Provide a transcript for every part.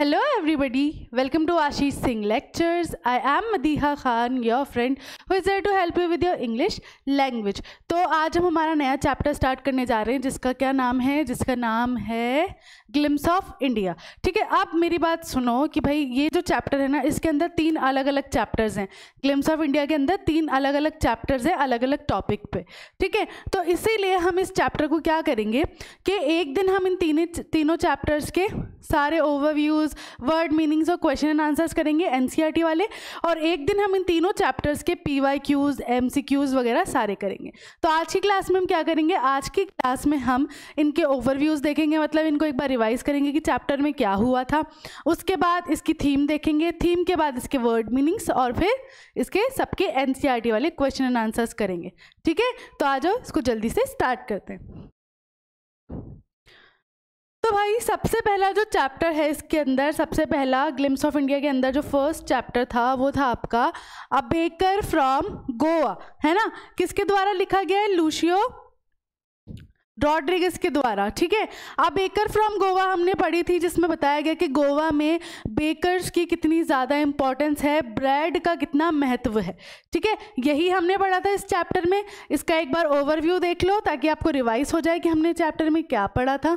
Hello everybody welcome to Ashish Singh lectures I am Madiha Khan your friend who is there to help you with your English language तो आज हम हमारा नया chapter start करने जा रहे हैं जिसका क्या नाम है जिसका नाम है ग्लिम्स ऑफ इंडिया ठीक है आप मेरी बात सुनो कि भाई ये जो चैप्टर है ना इसके अंदर तीन अलग अलग चैप्टर्स हैं ग्लिम्स ऑफ इंडिया के अंदर तीन अलग अलग चैप्टर्स हैं अलग अलग टॉपिक पे ठीक है तो इसीलिए हम इस चैप्टर को क्या करेंगे कि एक दिन हम इन तीन तीनों चैप्टर्स के सारे ओवरव्यूज इश्यूज वर्ड मीनिंग्स और क्वेश्चन एंड आंसर्स करेंगे एन e वाले और एक दिन हम इन तीनों चैप्टर्स के P Y Qs M C Qs वगैरह सारे करेंगे तो आज की क्लास में हम क्या करेंगे आज की क्लास में हम इनके ओवरव्यूज देखेंगे मतलब इनको एक बार रिवाइज करेंगे कि चैप्टर में क्या हुआ था उसके बाद इसकी थीम देखेंगे थीम के बाद इसके वर्ड मीनिंग्स और फिर इसके सबके एन e वाले क्वेश्चन एंड आंसर्स करेंगे ठीक है तो आ जाओ इसको जल्दी से स्टार्ट करते हैं तो भाई सबसे पहला जो चैप्टर है इसके अंदर सबसे पहला ग्लिम्स ऑफ इंडिया के अंदर जो फर्स्ट चैप्टर था वो था आपका अबेकर फ्रॉम गोवा है ना किसके द्वारा लिखा गया है लूशियो रॉड्रिगस के द्वारा ठीक है अब बेकर फ्रॉम गोवा हमने पढ़ी थी जिसमें बताया गया कि गोवा में बेकर्स की कितनी ज़्यादा इंपॉर्टेंस है ब्रेड का कितना महत्व है ठीक है यही हमने पढ़ा था इस चैप्टर में इसका एक बार ओवरव्यू देख लो ताकि आपको रिवाइज हो जाए कि हमने चैप्टर में क्या पढ़ा था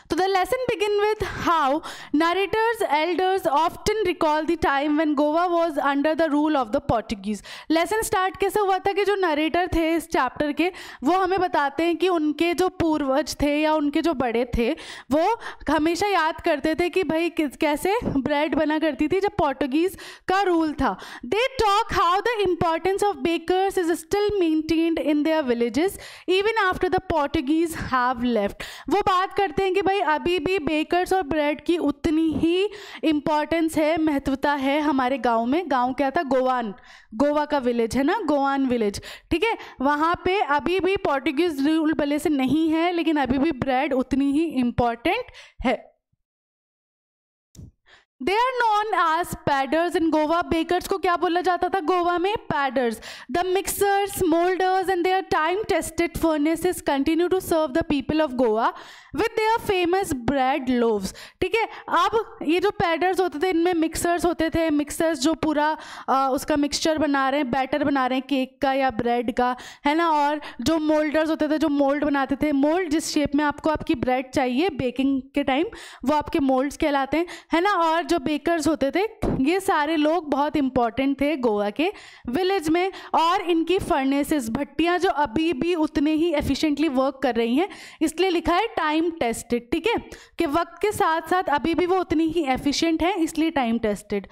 तो the lesson begin with how narrators elders often recall the time when Goa was under the rule of the Portuguese lesson start कैसे हुआ था कि जो नरेटर थे इस चैप्टर के वो हमें बताते हैं कि उनके जो पूर्वज थे या उनके जो बड़े थे वो हमेशा याद करते थे कि भाई कैसे ब्रेड बना करती थी जब पोर्टुगीज का रूल था they talk how the importance of bakers is still maintained in their villages even after the Portuguese have left वो बात करते हैं कि भाई अभी भी बेकर्स और ब्रेड की उतनी ही इम्पॉर्टेंस है महत्वता है हमारे गांव में गांव क्या था गोवान गोवा का विलेज है ना गोवान विलेज ठीक है वहाँ पे अभी भी पोर्टुगीज़ रूल भले से नहीं है लेकिन अभी भी ब्रेड उतनी ही इम्पॉर्टेंट है they are known as paders in Goa bakers को क्या बोला जाता था गोवा में paders the mixers moulders and their time tested is continue to serve the people of Goa with their famous bread loaves ठीक है अब ये जो पैडर्स होते थे इनमें मिक्सर्स होते थे मिक्सर्स जो पूरा आ, उसका मिक्सचर बना रहे हैं बैटर बना रहे हैं केक का या ब्रेड का है ना और जो मोल्डर्स होते थे जो मोल्ड बनाते थे मोल्ड जिस शेप में आपको आपकी ब्रेड चाहिए बेकिंग के टाइम वो आपके मोल्ड्स कहलाते हैं है ना और जो बेकर्स होते थे ये सारे लोग बहुत इंपॉर्टेंट थे गोवा के विलेज में और इनकी फर्नेसेस भट्टियाँ जो अभी भी उतने ही एफिशिएंटली वर्क कर रही हैं इसलिए लिखा है टाइम टेस्टेड ठीक है कि वक्त के साथ साथ अभी भी वो उतनी ही एफिशिएंट हैं इसलिए time tested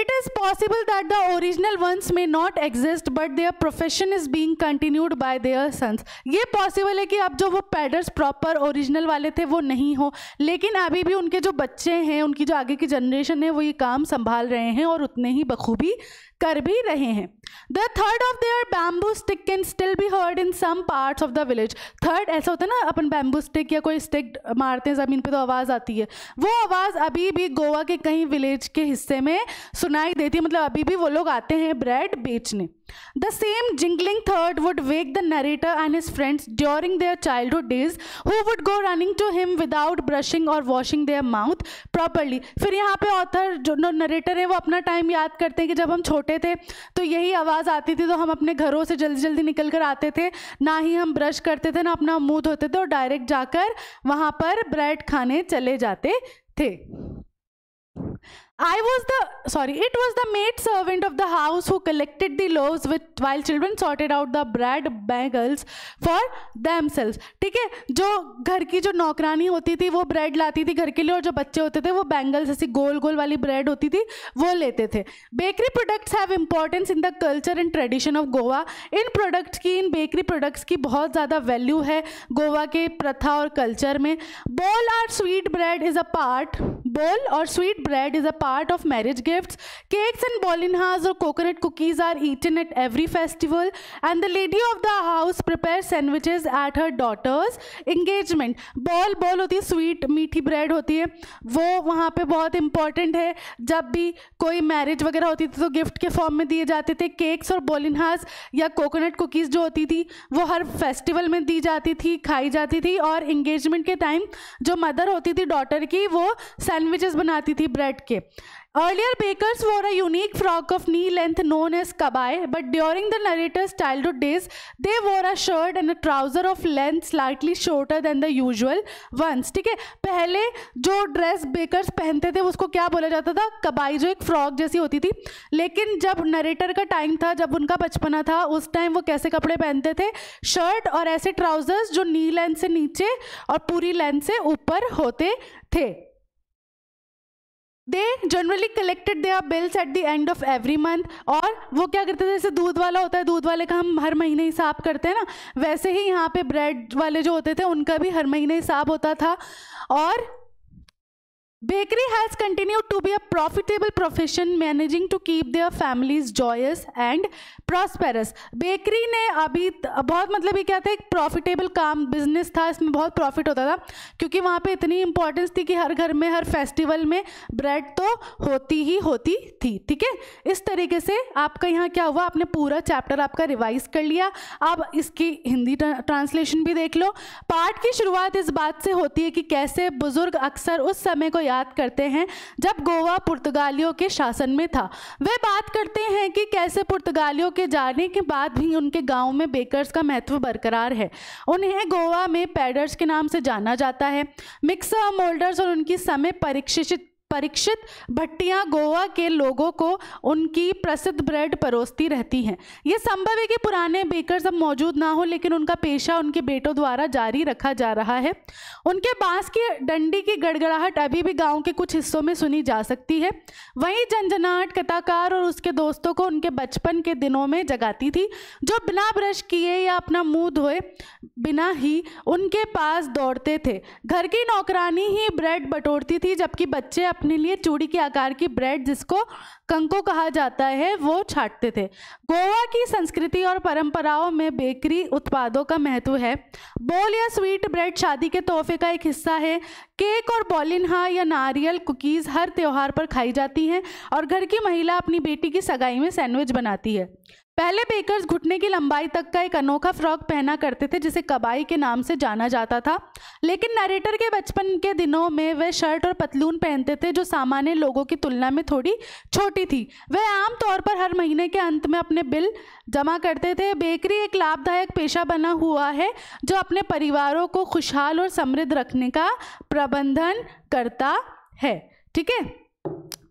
It is possible that the original ones may not exist, but their profession is being continued by their sons. ये possible है कि अब जो वो पैडर्स प्रॉपर ओरिजिनल वाले थे वो नहीं हो लेकिन अभी भी उनके जो बच्चे हैं उनकी जो आगे की जनरेशन है वो ये काम संभाल रहे हैं और उतने ही बखूबी कर भी रहे हैं the third of their bamboo stick can still be heard in some parts of the village third ऐसा होता है ना अपन बैम्बू स्टिक या कोई स्टिक मारते हैं ज़मीन पे तो आवाज़ आती है वो आवाज़ अभी भी गोवा के कहीं विलेज के हिस्से में सुनाई देती है मतलब अभी भी वो लोग आते हैं ब्रेड बेचने The same jingling third would wake the narrator and his friends during their childhood days, who would go running to him without brushing or washing their mouth properly. फिर यहाँ पे ऑथर जो नरेटर है वो अपना time याद करते हैं कि जब हम छोटे थे तो यही आवाज़ आती थी तो हम अपने घरों से जल्दी जल्दी निकल कर आते थे ना ही हम ब्रश करते थे ना अपना मुँह धोते थे और डायरेक्ट जाकर वहाँ पर ब्रेड खाने चले जाते थे I was the sorry, it was the maid servant of the house who collected the loaves with while children sorted out the bread bagels for themselves. ठीक है जो घर की जो नौकरानी होती थी वो ब्रेड लाती थी घर के लिए और जो बच्चे होते थे वो बैंगल्स ऐसी गोल गोल वाली ब्रेड होती थी वो लेते थे bakery products have importance in the culture and tradition of Goa इन प्रोडक्ट्स की इन बेकरी प्रोडक्ट्स की बहुत ज़्यादा वैल्यू है गोवा के प्रथा और कल्चर में bol or sweet bread is a part bol or sweet bread is a part part of marriage gift cakes and and bolinhas or coconut cookies are eaten at every festival and the lady of the house prepare sandwiches at her daughter's engagement bol bol होती है sweet मीठी bread होती है वो वहाँ पर बहुत important है जब भी कोई मैरिज वगैरह होती थी तो गिफ्ट के फॉर्म में दिए जाते थे केक्स और बोलिनहास या कोकोनट कुकीज़ जो होती थी वो हर फेस्टिवल में दी जाती थी खाई जाती थी और इंगेजमेंट के टाइम जो मदर होती थी डॉटर की वो सैंडविचेस बनाती थी ब्रेड के Earlier, bakers wore a unique frock of knee length known as kabai, but during the narrator's childhood days, they wore a shirt and a trouser of length slightly shorter than the usual ones. ठीक है पहले जो dress bakers पहनते थे उसको क्या बोला जाता था कबाई जो एक frock जैसी होती थी लेकिन जब narrator का time था जब उनका बचपना था उस time वो कैसे कपड़े पहनते थे Shirt और ऐसे trousers जो knee length से नीचे और पूरी length से ऊपर होते थे they generally collected they are bills at the end of every month और वो क्या करते थे जैसे दूध वाला होता है दूध वाले का हम हर महीने हिसाब करते हैं ना वैसे ही यहाँ पे ब्रेड वाले जो होते थे उनका भी हर महीने हिसाब होता था और Bakery has continued to be a profitable profession managing to keep their families joyous and prosperous. Bakery ने अभी बहुत मतलब ये क्या था एक profitable काम business था इसमें बहुत profit होता था क्योंकि वहाँ पर इतनी importance थी कि हर घर में हर festival में bread तो होती ही होती थी ठीक है इस तरीके से आपका यहाँ क्या हुआ आपने पूरा chapter आपका revise कर लिया आप इसकी हिंदी translation भी देख लो part की शुरुआत इस बात से होती है कि कैसे बुजुर्ग अक्सर उस समय को याद करते हैं जब गोवा पुर्तगालियों के शासन में था वे बात करते हैं कि कैसे पुर्तगालियों के जाने के बाद भी उनके गाँव में बेकर्स का महत्व बरकरार है उन्हें गोवा में पैडर्स के नाम से जाना जाता है मिक्सर मोल्डर्स और उनकी समय परीक्षित परीक्षित भट्टियाँ गोवा के लोगों को उनकी प्रसिद्ध ब्रेड परोसती रहती हैं ये संभव है कि पुराने बेकर अब मौजूद ना हो लेकिन उनका पेशा उनके बेटों द्वारा जारी रखा जा रहा है उनके बांस की डंडी की गड़गड़ाहट अभी भी गांव के कुछ हिस्सों में सुनी जा सकती है वहीं जनजनाहट कथाकार और उसके दोस्तों को उनके बचपन के दिनों में जगाती थी जो बिना ब्रश किए या अपना मुँह धोए बिना ही उनके पास दौड़ते थे घर की नौकरानी ही ब्रेड बटोरती थी जबकि बच्चे अपने लिए चूड़ी के आकार की ब्रेड जिसको कंको कहा जाता है वो छाटते थे गोवा की संस्कृति और परंपराओं में बेकरी उत्पादों का महत्व है बोल या स्वीट ब्रेड शादी के तोहफे का एक हिस्सा है केक और बॉलिनहा या नारियल कुकीज़ हर त्यौहार पर खाई जाती हैं और घर की महिला अपनी बेटी की सगाई में सैंडविच बनाती है पहले बेकर्स घुटने की लंबाई तक का एक अनोखा फ्रॉक पहना करते थे जिसे कबाई के नाम से जाना जाता था लेकिन नरेटर के बचपन के दिनों में वे शर्ट और पतलून पहनते थे जो सामान्य लोगों की तुलना में थोड़ी छोटी थी वे आमतौर पर हर महीने के अंत में अपने बिल जमा करते थे बेकरी एक लाभदायक पेशा बना हुआ है जो अपने परिवारों को खुशहाल और समृद्ध रखने का प्रबंधन करता है ठीक है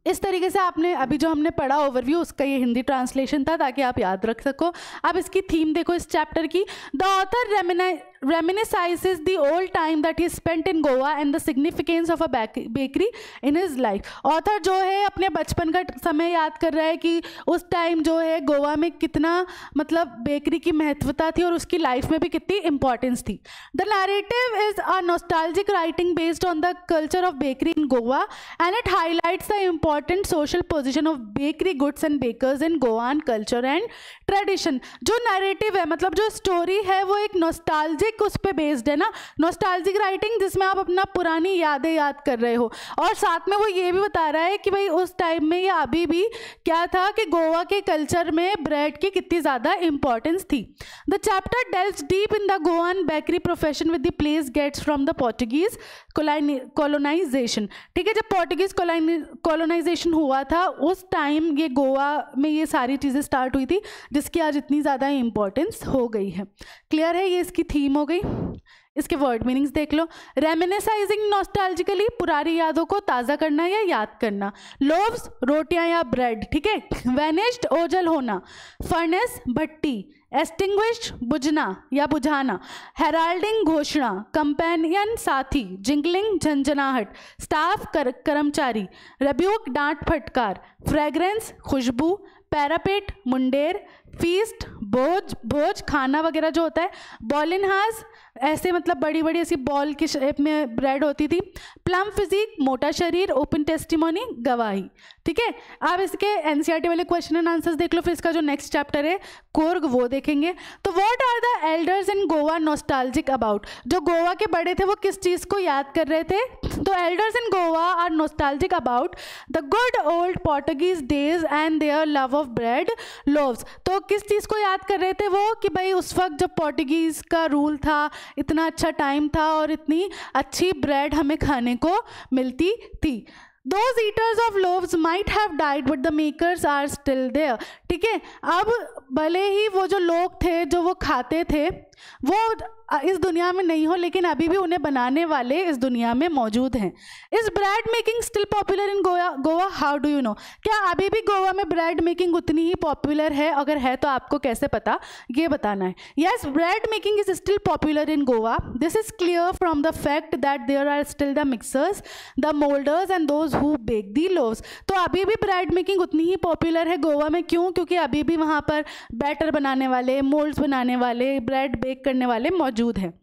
इस तरीके से आपने अभी जो हमने पढ़ा ओवरव्यू उसका ये हिंदी ट्रांसलेशन था ताकि आप याद रख सको अब इसकी थीम देखो इस चैप्टर की द ऑथर रेमिनाइ reminisces the old time that he spent in Goa and the significance of a bakery in his life. Author जो है अपने बचपन का समय याद कर रहा है कि उस टाइम जो है गोवा में कितना मतलब बेकरी की महत्वता थी और उसकी लाइफ में भी कितनी इंपॉर्टेंस थी the narrative is a nostalgic writing based on the culture of bakery in Goa and it highlight the important social position of bakery goods and bakers in Goan culture and tradition जो narrative है मतलब जो story है वो एक nostalgic music उस पर based है ना नोस्टालजिक राइटिंग जिसमें आप अपना पुरानी यादें याद कर रहे हो और साथ में वो ये भी बता रहा है कि भाई उस टाइम में या अभी भी क्या था कि गोवा के कल्चर में ब्रेड की कितनी ज़्यादा इंपॉर्टेंस थी the chapter deals deep in the Goan bakery profession with the place gets from the Portuguese colonisation ठीक है जब पोर्टुगीज कॉलोनाइजेशन हुआ था उस टाइम ये गोवा में ये सारी चीज़ें स्टार्ट हुई थी जिसकी आज इतनी ज़्यादा इंपॉर्टेंस हो गई है क्लियर है ये इसकी थीम हो गई इसके वर्ड मीनिंग्स देख लो रेमिनेसाइजिंग नॉस्टैल्जिकली पुरानी यादों को ताज़ा करना या याद करना लोव्स रोटियां या ब्रेड ठीक है वेनिस्ड ओजल होना फर्नेस भट्टी एस्टिंग्विश्ड बुझना या बुझाना हेराल्डिंग घोषणा कंपेनियन साथी जिंगलिंग झंझनाहट स्टाफ कर, कर्मचारी रेब्यूक डांट फटकार फ्रेग्रेंस खुशबू पैरापेट मुंडेर फीस्ट भोज भोज खाना वगैरह जो होता है बॉलिनहाज ऐसे मतलब बड़ी बड़ी ऐसी बॉल की शेप में ब्रेड होती थी प्लम फिजिक मोटा शरीर ओपन टेस्टिमोनी गवाही ठीक है आप इसके एन e वाले क्वेश्चन एंड आंसर्स देख लो फिर इसका जो नेक्स्ट चैप्टर है कोर्ग वो देखेंगे तो what are the elders in Goa nostalgic about जो गोवा के बड़े थे वो किस चीज़ को याद कर रहे थे तो elders in Goa are nostalgic about the good old Portuguese days and their love of bread loaves तो वो किस चीज़ को याद कर रहे थे वो कि भाई उस वक्त जब पोर्टुगीज़ का रूल था इतना अच्छा टाइम था और इतनी अच्छी ब्रेड हमें खाने को मिलती थी those eaters of loaves might have died but the makers are still there ठीक है अब भले ही वो जो लोग थे जो वो खाते थे वो इस दुनिया में नहीं हो लेकिन अभी भी उन्हें बनाने वाले इस दुनिया में मौजूद हैं इस bread making still popular in Goa Goa how do you know क्या अभी भी गोवा में ब्रेड मेकिंग उतनी ही पॉपुलर है अगर है तो आपको कैसे पता ये बताना है yes bread making is still popular in Goa this is clear from the fact that there are still the mixers the moulders and those who bake the loaves तो अभी भी ब्रेड मेकिंग उतनी ही पॉपुलर है गोवा में क्यों क्योंकि अभी भी वहाँ पर बैटर बनाने वाले मोल्ड्स बनाने वाले ब्रेड बेक करने वाले मौजूद हैं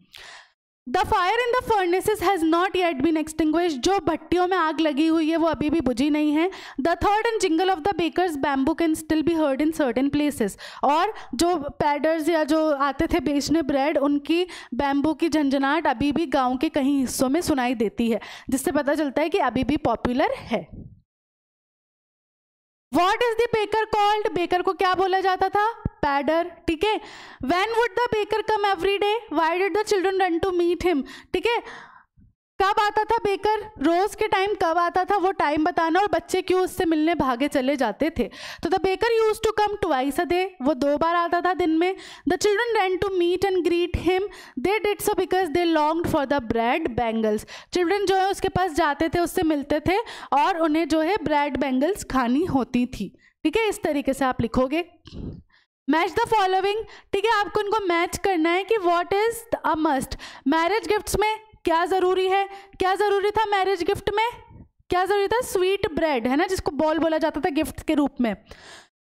the fire in the furnaces has not yet been extinguish जो भट्टियों में आग लगी हुई है वो अभी भी बुझी नहीं है the third and jingle of the bakers bamboo can still be heard in certain places और जो पैडर्स या जो आते थे बेचने ब्रेड उनकी बैम्बू की झंझनाहट अभी भी गाँव के कहीं हिस्सों में सुनाई देती है जिससे पता चलता है कि अभी भी पॉपुलर है what is the baker called baker को क्या बोला जाता था पैडर ठीक है when would the baker come every day why did the children run to meet him ठीक है कब आता था बेकर रोज के टाइम कब आता था वो टाइम बताना और बच्चे क्यों उससे मिलने भागे चले जाते थे तो the baker use to come twice a day वो दो बार आता था दिन में the children run to meet and greet him they did so because they long for the bread bangles children जो है उसके पास जाते थे उससे मिलते थे और उन्हें जो है ब्रेड बैंगल्स खानी होती थी ठीक है इस तरीके से आप लिखोगे मैच द फॉलोइंग ठीक है आपको इनको मैच करना है कि what is a must marriage gifts में क्या ज़रूरी है क्या ज़रूरी था मैरिज गिफ्ट में क्या ज़रूरी था स्वीट ब्रेड है ना जिसको बॉल बोला जाता था गिफ्ट के रूप में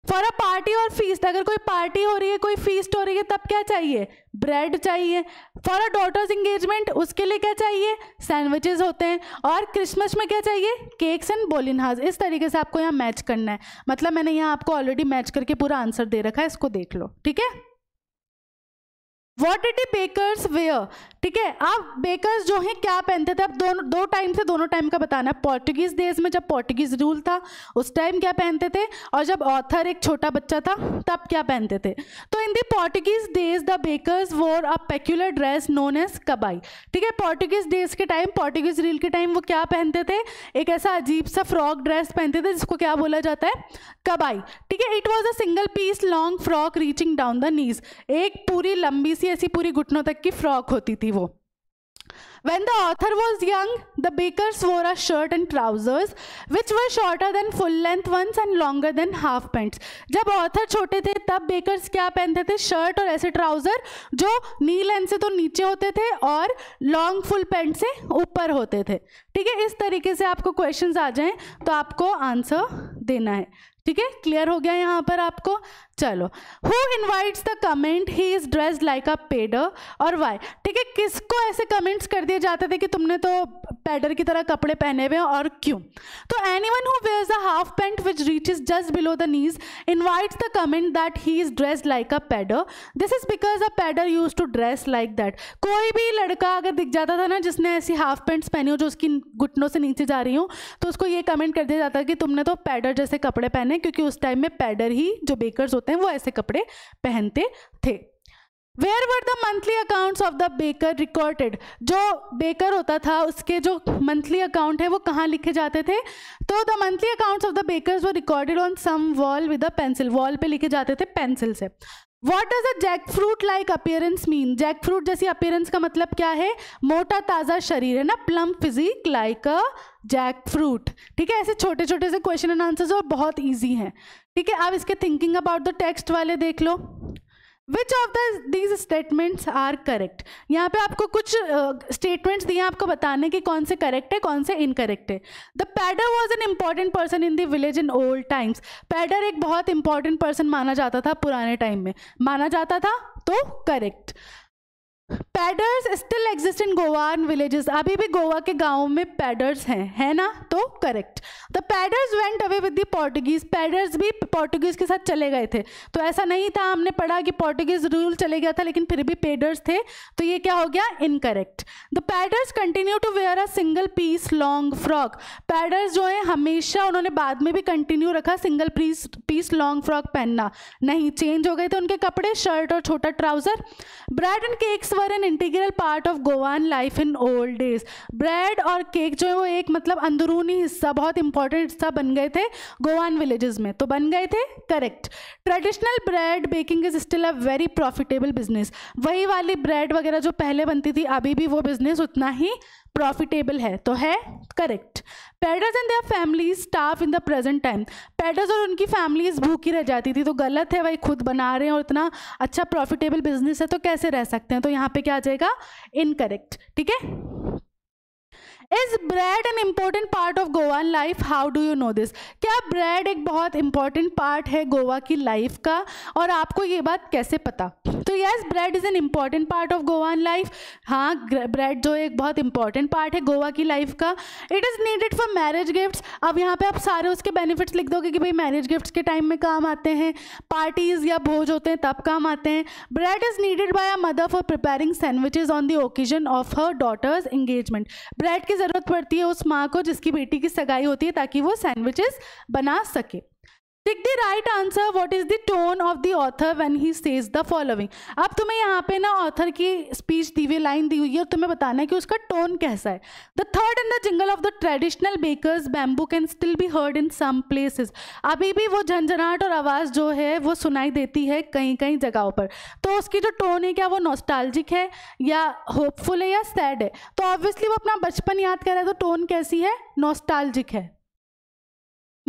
for a party or feast अगर कोई पार्टी हो रही है कोई फीस हो रही है तब क्या चाहिए ब्रेड चाहिए फॉर अ डॉटर्स इंगेजमेंट उसके लिए क्या चाहिए सैंडविचेस होते हैं और क्रिसमस में क्या चाहिए केक्स एंड बोलिनहाज इस तरीके से आपको यहाँ मैच करना है मतलब मैंने यहाँ आपको ऑलरेडी मैच करके पूरा आंसर दे रखा है इसको देख लो ठीक है what did the bakers wear ठीक है आप बेकर्स जो हैं क्या पहनते थे अब दोनों दो टाइम से दोनों टाइम का बताना पोर्टुगीज देश में जब पोर्टुगीज रूल था उस टाइम क्या पहनते थे और जब ऑथर एक छोटा बच्चा था तब क्या पहनते थे तो in the Portuguese days the bakers wore a peculiar dress known as कबाई ठीक है पोर्टुगीज देश के टाइम पोर्टुगीज रूल के टाइम वो क्या पहनते थे एक ऐसा अजीब सा फ्रॉक ड्रेस पहनते थे जिसको क्या बोला जाता है कबाई ठीक है it was a single piece long frock reaching down the knees एक पूरी लंबी सी ऐसी पूरी घुटनों तक की फ्रॉक होती थी वो When the author was young, the bakers wore a shirt and trousers which were shorter than full length ones and longer than half pants. जब author छोटे थे तब bakers क्या पहनते थे Shirt और ऐसे trouser जो knee length से तो नीचे होते थे और long full पैंट से ऊपर होते थे ठीक है इस तरीके से आपको questions आ जाएं तो आपको answer देना है ठीक है क्लियर हो गया यहाँ पर आपको चलो who invites the comment he is dressed like a पेडर और वाई ठीक है किसको ऐसे कमेंट्स कर दिए जाते थे कि तुमने तो पेडर की तरह कपड़े पहने हुए हैं और क्यों तो anyone who wears a half pant which reach is just below the knees invites the comment that he is dressed like a पेडर दिस इज बिकॉज अ पेडर use to dress like that कोई भी लड़का अगर दिख जाता था ना जिसने ऐसी हाफ पेंट्स पहनी हो जो उसकी घुटनों से नीचे जा रही हूँ तो उसको ये कमेंट कर दिया जाता कि तुमने तो पेडर जैसे कपड़े पहने हैं क्योंकि उस टाइम में पैडर ही जो बेकर्स होते हैं वो ऐसे कपड़े पहनते थे where were the monthly accounts of the baker recorded जो बेकर होता था उसके जो मंथली अकाउंट है वो कहाँ लिखे जाते थे तो the monthly accounts of the bakers वो recorded on some wall with a pencil wall पे लिखे जाते थे पेंसिल से what does a jackfruit like appearance mean jackfruit जैसी अपियरेंस का मतलब क्या है मोटा ताज़ा शरीर है ना plump physique like a jackfruit ठीक है ऐसे छोटे छोटे से क्वेश्चन एंड आंसर्स और बहुत ईजी हैं ठीक है अब इसके थिंकिंग अबाउट द टेक्स्ट वाले देख लो which of the these statements are correct यहाँ पे आपको कुछ स्टेटमेंट्स uh, दिए आपको बताने कि कौन से करेक्ट है कौन से इनकरेक्ट है द पैडर was an important person in the village in old times पैडर एक बहुत इंपॉर्टेंट पर्सन माना जाता था पुराने टाइम में माना जाता था तो करेक्ट पैडर्स still exist in Goa and villages अभी भी गोवा के गाँव में पैडर्स हैं है ना तो करेक्ट द पैडर्स went away with the Portuguese पैडर्स भी पोर्टुगीज के साथ चले गए थे तो ऐसा नहीं था हमने पढ़ा कि पोर्टुगीज रूल चले गया था लेकिन फिर भी पेडर्स थे तो ये क्या हो गया इनकरेक्ट द पैडर्स continue to wear a single piece long frock पैडर्स जो हैं हमेशा उन्होंने बाद में भी कंटिन्यू रखा single piece piece long frock पहनना नहीं चेंज हो गए थे उनके कपड़े शर्ट और छोटा trouser bread and cakes were an integral part of Goan life in old days bread और केक जो है वो एक मतलब अंदरूनी हिस्सा बहुत इंपॉर्टेंट हिस्सा बन गए थे गोवान विलेजेस में तो बन गए थे correct traditional bread baking is still a very profitable business वही वाली ब्रेड वगैरह जो पहले बनती थी अभी भी वो बिजनेस उतना ही प्रॉफिटेबल है तो है करेक्ट पेडर्स and their families starve in the present time पेडर्स और उनकी फैमिलीज भूखी रह जाती थी तो गलत है भाई खुद बना रहे हैं और इतना अच्छा प्रॉफिटेबल बिजनेस है तो कैसे रह सकते हैं तो यहाँ पे क्या आ जाएगा इनकरेक्ट ठीक है is bread an important part of Goa life how do you know this क्या ब्रेड एक बहुत इंपॉर्टेंट पार्ट है गोवा की लाइफ का और आपको ये बात कैसे पता तो yes bread is an important part of Goa life हाँ ब्रेड जो एक बहुत इंपॉर्टेंट पार्ट है गोवा की लाइफ का it is needed for marriage gifts अब यहाँ पे आप सारे उसके बेनिफिट्स लिख दोगे कि भाई मैरिज गिफ्ट्स के टाइम में काम आते हैं पार्टीज़ या भोज होते हैं तब काम आते हैं bread is needed by a mother for preparing sandwiches on the occasion of her daughter's engagement bread के ज़रूरत पड़ती है उस माँ को जिसकी बेटी की सगाई होती है ताकि वो सैंडविचेस बना सके tick the right answer what is the tone of the author when he says the following अब तुम्हें यहाँ पे ना ऑथर की स्पीच दी हुई लाइन दी हुई है और तुम्हें बताना है कि उसका टोन कैसा है the third in the jingle of the traditional bakers bamboo can still be heard in some places अभी भी वो झंझनाहट और आवाज़ जो है वो सुनाई देती है कहीं कहीं जगहों पर तो उसकी जो टोन है क्या वो नॉस्टैल्जिक है या होपफुल है या सैड है तो ऑब्वियसली वो अपना बचपन याद कर रहा है तो टोन कैसी है नॉस्टैल्जिक है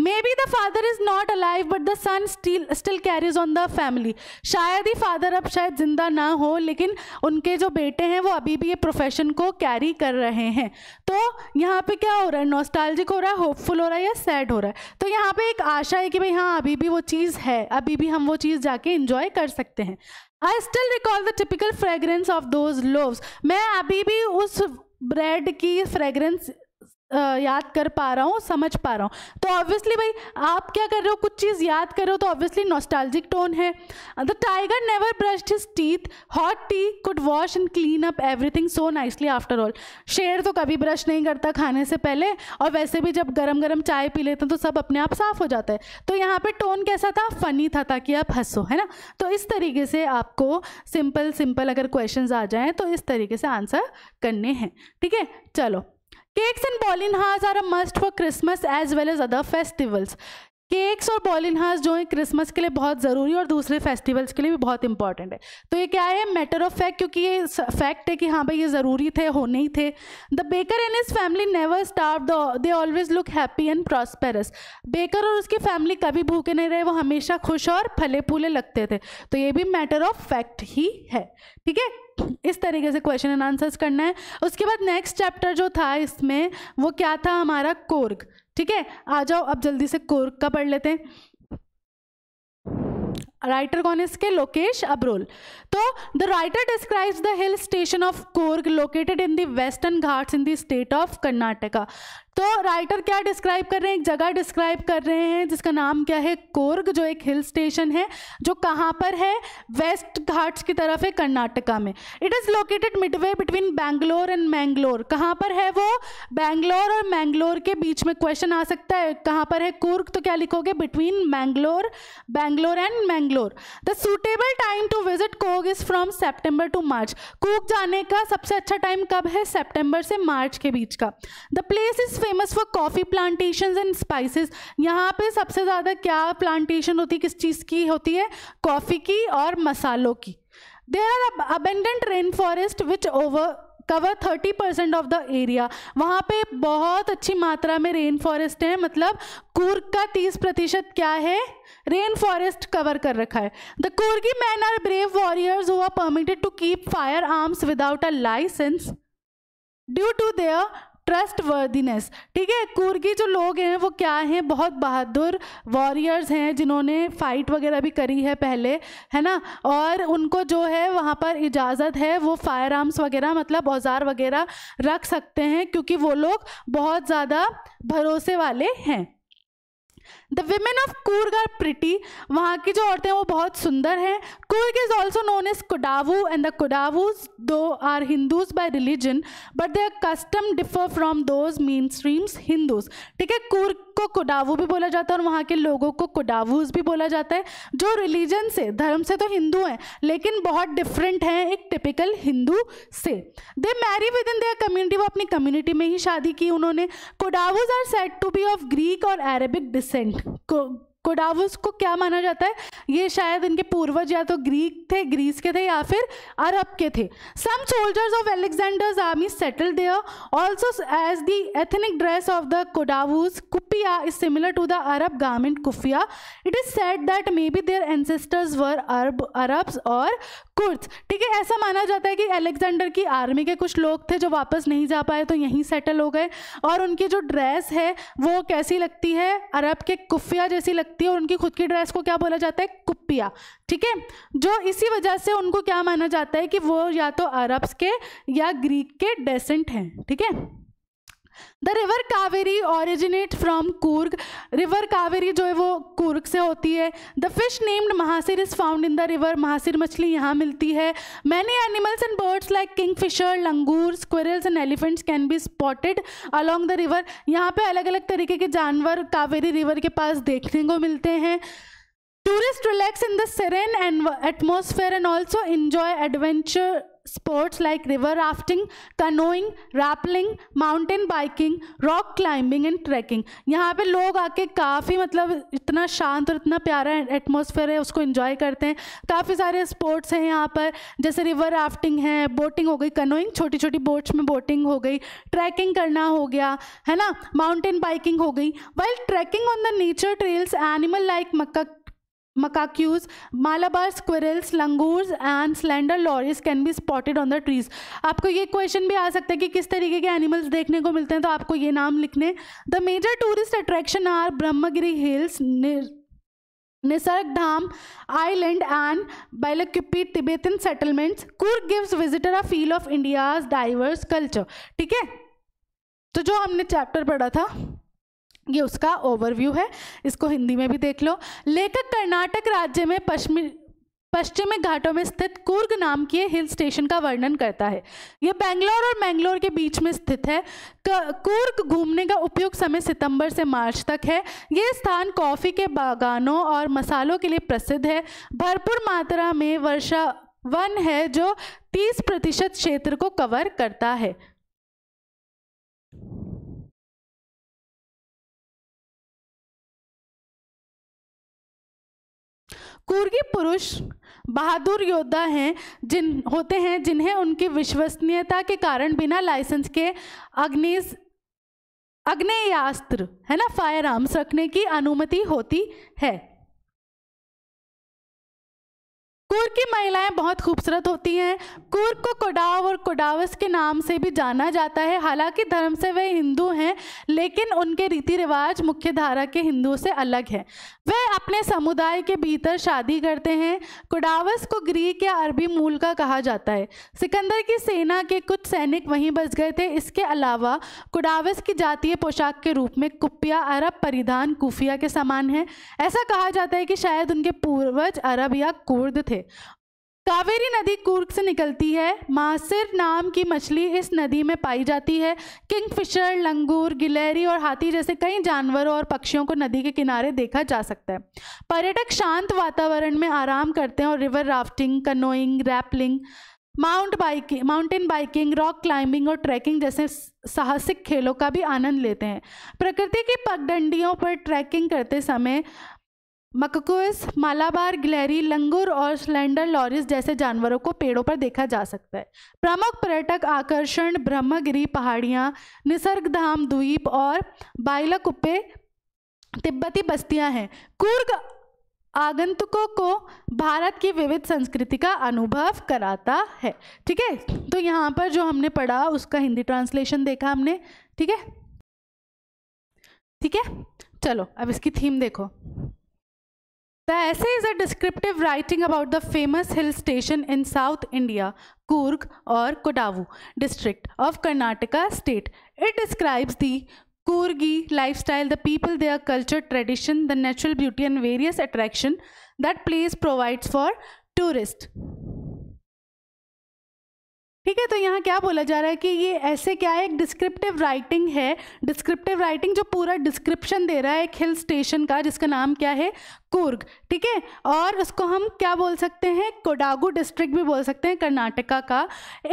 maybe the father is not alive but the son still still carries on the family शायद ही फादर अब शायद ज़िंदा ना हो लेकिन उनके जो बेटे हैं वो अभी भी ये प्रोफेशन को कैरी कर रहे हैं तो यहाँ पे क्या हो रहा है नॉस्टैल्जिक हो रहा है होपफुल हो रहा है या सैड हो रहा है तो यहाँ पे एक आशा है कि भाई हाँ अभी भी वो चीज़ है अभी भी हम वो चीज़ जाके इंजॉय कर सकते हैं I still recall the typical fragrance of those loaves मैं अभी भी उस ब्रेड की फ्रेगरेंस याद कर पा रहा हूँ समझ पा रहा हूँ तो ऑब्वियसली भाई आप क्या कर रहे हो कुछ चीज़ याद कर रहे हो तो ऑब्वियसली नॉस्टैल्जिक टोन है the tiger never brushed his teeth hot tea could wash and clean up everything so nicely after all शेर तो कभी ब्रश नहीं करता खाने से पहले और वैसे भी जब गरम गरम चाय पी लेते हैं तो सब अपने आप साफ हो जाता है तो यहाँ पर टोन कैसा था फ़नी था ताकि आप हंसो है ना तो इस तरीके से आपको सिंपल सिंपल अगर क्वेश्चन आ जाएँ तो इस तरीके से आंसर करने हैं ठीक है चलो cakes and bolinhas are a must for Christmas as well as other festivals cakes और हाज जो है क्रिसमस के लिए बहुत ज़रूरी और दूसरे फेस्टिवल्स के लिए भी बहुत इंपॉर्टेंट है तो ये क्या है मैटर ऑफ फैक्ट क्योंकि ये फैक्ट है कि हाँ भाई ये ज़रूरी थे होने ही थे the baker and his family never starve the they always look happy and prosperous baker और उसकी फैमिली कभी भूखे नहीं रहे वो हमेशा खुश और फले फूले लगते थे तो ये भी मैटर ऑफ फैक्ट ही है ठीक है इस तरीके से क्वेश्चन एंड आंसर्स करना है उसके बाद नेक्स्ट चैप्टर जो था इसमें वो क्या था हमारा कोर्ग ठीक है आ जाओ अब जल्दी से कोर्ग का पढ़ लेते हैं राइटर कौन है इसके लोकेश अब्रोल तो the writer describes the hill station of Coorg located in the western Ghats in the state of Karnataka तो राइटर क्या डिस्क्राइब कर रहे हैं एक जगह डिस्क्राइब कर रहे हैं जिसका नाम क्या है कोर्ग जो एक हिल स्टेशन है जो कहाँ पर है वेस्ट घाट्स की तरफ है कर्नाटका में it is located midway between Bangalore and Mangalore कहाँ पर है वो बैंगलोर और मैंगलोर के बीच में क्वेश्चन आ सकता है कहाँ पर है कुर्ग तो क्या लिखोगे between Mangalore Bangalore and Mangalore the suitable time to visit कोग is from September to March Coorg जाने का सबसे अच्छा टाइम कब है सेप्टेम्बर से मार्च के बीच का the place is famous for coffee plantation and spices यहाँ पे सबसे ज़्यादा क्या प्लांटेशन होती है किस चीज़ की होती है कॉफ़ी की और मसालों की there are abundant rain forest which over cover thirty percent of the area वहाँ पे बहुत अच्छी मात्रा में रेन फॉरेस्ट है मतलब कूर्ग का तीस प्रतिशत क्या है रेन फॉरेस्ट कवर कर रखा है the Coorgi man are brave warriors हुआ permitted to keep firearms without a licence due to their trustworthiness ठीक है कुर्गी जो लोग हैं वो क्या हैं बहुत बहादुर वॉरियर्स हैं जिन्होंने फ़ाइट वगैरह भी करी है पहले है ना और उनको जो है वहाँ पर इजाज़त है वो फायर आर्म्स वगैरह मतलब औजार वगैरह रख सकते हैं क्योंकि वो लोग बहुत ज़्यादा भरोसे वाले हैं the women of Coorg are pretty वहाँ की जो औरतें वो बहुत सुंदर हैं Luig is also known as Kodavu, and the Kodavus, though, are Hindus by religion, but their custom differ from those mainstreams Hindus. ठीक है कुर्क को कुडावू भी बोला जाता है और वहाँ के लोगों को कुडावूज भी बोला जाता है जो रिलीजन से धर्म से तो हिंदू हैं लेकिन बहुत डिफरेंट हैं एक टिपिकल हिंदू से they marry within their community वो अपनी कम्युनिटी में ही शादी की उन्होंने Kodavas are set to be of Greek or Arabic descent Kodavas को क्या माना जाता है ये शायद इनके पूर्वज या तो ग्रीक थे ग्रीस के थे या फिर अरब के थे some soldiers of Alexander's army settle there also as the ethnic dress of the Kodavas kupia is similar to the Arab garment kufia it is said that may be their ancestors were Arab Arabs or Kurds ठीक है ऐसा माना जाता है कि Alexander की army के कुछ लोग थे जो वापस नहीं जा पाए तो यहीं सेटल हो गए और उनकी जो ड्रेस है वो कैसी लगती है अरब के कुफिया जैसी लगती लगती है और उनकी खुद की ड्रेस को क्या बोला जाता है कुप्पिया ठीक है जो इसी वजह से उनको क्या माना जाता है कि वो या तो अरब्स के या ग्रीक के डेसेंट हैं ठीक है the river Kaveri originate from Coorg river Kaveri जो है वो कूर्ग से होती है the fish named mahseer is found in the river mahseer मछली यहाँ मिलती है many animals and birds like kingfisher langur squirrels and elephants can be spotted along the river यहाँ पे अलग अलग तरीके के जानवर कावेरी रिवर के पास देखने को मिलते हैं tourist relax in the serene atmosphere and also enjoy adventure sports like river rafting canoeing rappelling mountain biking rock climbing and trekking यहाँ पे लोग आके काफ़ी मतलब इतना शांत और इतना प्यारा एटमोसफेयर है उसको इन्जॉय करते हैं काफ़ी सारे स्पोर्ट्स हैं यहाँ पर जैसे रिवर राफ्टिंग है बोटिंग हो गई कनोइंग छोटी छोटी बोट्स में बोटिंग हो गई ट्रैकिंग करना हो गया है ना माउंटेन बाइकिंग हो गई while trekking on the nature trails animal like मक्का macaques Malabar squirrels langurs and slender lorises can be spotted on the trees आपको ये क्वेश्चन भी आ सकता है कि किस तरीके के एनिमल्स देखने को मिलते हैं तो आपको ये नाम लिखने the major tourist attraction are Brahmagiri hills Nisargadhama island and Bylakuppe Tibetan settlements Coorg gives visitor a feel of India's diverse culture ठीक है तो जो हमने चैप्टर पढ़ा था ये उसका ओवरव्यू है इसको हिंदी में भी देख लो लेखक कर्नाटक राज्य में पश्चिमी पश्चिमी घाटों में स्थित कुर्ग नाम के हिल स्टेशन का वर्णन करता है यह बेंगलोर और मैंगलोर के बीच में स्थित है कूर्ग घूमने का उपयुक्त समय सितंबर से मार्च तक है यह स्थान कॉफ़ी के बागानों और मसालों के लिए प्रसिद्ध है भरपूर मात्रा में वर्षा वन है जो 30 प्रतिशत क्षेत्र को कवर करता है कुर्गी पुरुष बहादुर योद्धा हैं जिन होते हैं जिन्हें उनकी विश्वसनीयता के कारण बिना लाइसेंस के अग्निस अग्नेयास्त्र है ना फायर आर्म्स रखने की अनुमति होती है कुर की महिलाएं बहुत खूबसूरत होती हैं कुर को कोडाव और कोडावस के नाम से भी जाना जाता है हालांकि धर्म से वे हिंदू हैं लेकिन उनके रीति रिवाज मुख्य धारा के हिंदुओं से अलग हैं वे अपने समुदाय के भीतर शादी करते हैं कोडावस को ग्रीक या अरबी मूल का कहा जाता है सिकंदर की सेना के कुछ सैनिक वहीं बस गए थे इसके अलावा कोडावस की जातीय पोशाक के रूप में कुपिया अरब परिधान कुफिया के समान है ऐसा कहा जाता है कि शायद उनके पूर्वज अरब या कुर्द थे थे कावेरी नदी कूर्ग से निकलती है मासिर नाम की मछली इस नदी में पाई जाती है किंगफिशर लंगूर गिलहरी और हाथी जैसे कई जानवरों और पक्षियों को नदी के किनारे देखा जा सकता है पर्यटक शांत वातावरण में आराम करते हैं और river rafting canoeing rappelling mount biking mountain biking rock climbing और ट्रैकिंग जैसे साहसिक खेलों का भी आनंद लेते हैं प्रकृति की पगडंडियों पर ट्रैकिंग करते समय मककोस मालाबार ग्लैरी लंगूर और स्लेंडर लॉरिस जैसे जानवरों को पेड़ों पर देखा जा सकता है प्रमुख पर्यटक आकर्षण ब्रह्मगिरी पहाड़ियाँ निसर्गधाम द्वीप और बाइलकुप्पे तिब्बती बस्तियाँ हैं कुर्ग आगंतुकों को भारत की विविध संस्कृति का अनुभव कराता है ठीक है तो यहाँ पर जो हमने पढ़ा उसका हिंदी ट्रांसलेशन देखा हमने ठीक है ठीक है चलो अब इसकी थीम देखो The essay is a descriptive writing about the famous hill station in South India, Kurg or Kodavu district of Karnataka state. It describes the Kurgi lifestyle, the people, their culture, tradition, the natural beauty and various attraction that place provides for tourists. ठीक है तो यहाँ क्या बोला जा रहा है कि ये ऐसे क्या है एक डिस्क्रिप्टिव राइटिंग है डिस्क्रिप्टिव राइटिंग जो पूरा डिस्क्रिप्शन दे रहा है एक हिल स्टेशन का जिसका नाम क्या है कुर्ग ठीक है और उसको हम क्या बोल सकते हैं कोडागू डिस्ट्रिक्ट भी बोल सकते हैं कर्नाटका का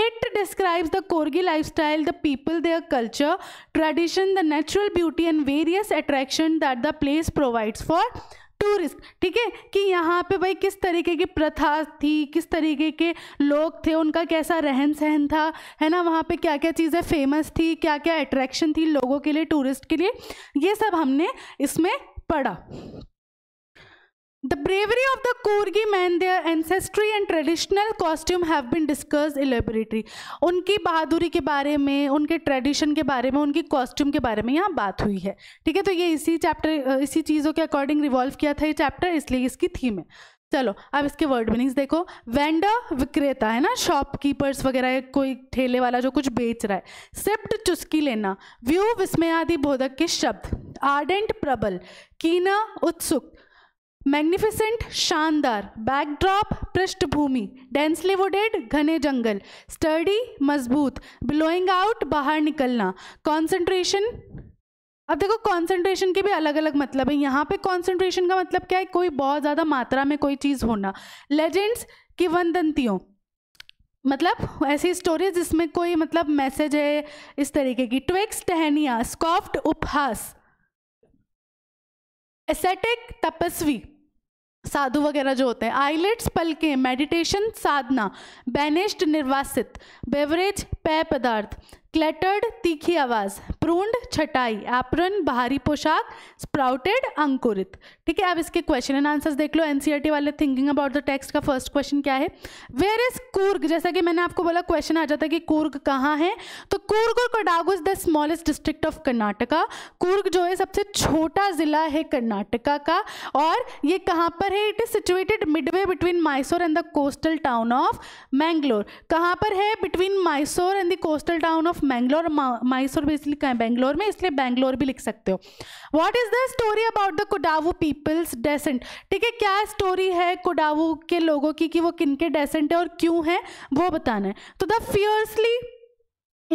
it describes the Coorgi lifestyle the people their culture tradition the natural beauty and various attraction that the place provides for tourist ठीक है कि यहाँ पे भाई किस तरीके की प्रथा थी किस तरीके के लोग थे उनका कैसा रहन सहन था है ना वहाँ पे क्या क्या चीज़ें फेमस थी क्या क्या अट्रैक्शन थी लोगों के लिए टूरिस्ट के लिए ये सब हमने इसमें पढ़ा The bravery of the Kurgi men, their ancestry and traditional costume have been discussed elaborately. उनकी बहादुरी के बारे में उनके ट्रेडिशन के बारे में उनकी कॉस्ट्यूम के बारे में यहाँ बात हुई है ठीक है तो ये इसी चैप्टर इसी चीज़ों के अकॉर्डिंग रिवॉल्व किया था ये चैप्टर इसलिए इसकी थीम है चलो अब इसके वर्ड मीनिंग्स देखो वेंडर विक्रेता है ना शॉपकीपर्स वगैरह कोई ठेले वाला जो कुछ बेच रहा है सिप्ट चुस्की लेना व्यू विस्मयादि बोधक के शब्द आर्डेंट प्रबल कीना उत्सुक मैग्निफिसेंट शानदार बैकड्रॉप पृष्ठभूमि डेंसली वुडेड घने जंगल स्टडी मजबूत ब्लोइंग आउट बाहर निकलना कॉन्सेंट्रेशन अब देखो कंसंट्रेशन के भी अलग अलग मतलब है यहाँ पे कंसंट्रेशन का मतलब क्या है कोई बहुत ज़्यादा मात्रा में कोई चीज़ होना लेजेंड्स की वंदंतियों मतलब ऐसी स्टोरीज जिसमें कोई मतलब मैसेज है इस तरीके की ट्विक्स टहनिया स्कॉफ्ट उपहास एसेटिक तपस्वी साधु वगैरह जो होते हैं आइलेट्स पलके मेडिटेशन साधना बैनिस्ड निर्वासित बेवरेज पेय पदार्थ क्लेटर्ड तीखी आवाज़ प्रूंड छटाई एप्रन बाहरी पोशाक स्प्राउटेड अंकुरित ठीक है अब इसके क्वेश्चन एंड आंसर्स देख लो एनसीईआरटी e वाले थिंकिंग अबाउट द टेक्स्ट का फर्स्ट क्वेश्चन क्या है वेयर इज कूर्ग जैसा कि मैंने आपको बोला क्वेश्चन आ जाता है कि कूर्ग कहाँ है तो कूर्ग और Kodagu is the smallest district of Karnataka Coorg जो है सबसे छोटा जिला है कर्नाटका का और ये कहाँ पर है it is situated midway between Mysore and the coastal town of Mangalore कहाँ पर है between Mysore and the coastal town of Mangalore Mysore basically कहाँ बैंगलोर में इसलिए बैंगलोर भी लिख सकते हो what is the story about the Kodavu people's descent ठीक है क्या स्टोरी है कुडावू के लोगों की कि वो किन के डेसेंट है और क्यों है वो बताना है तो the fiercely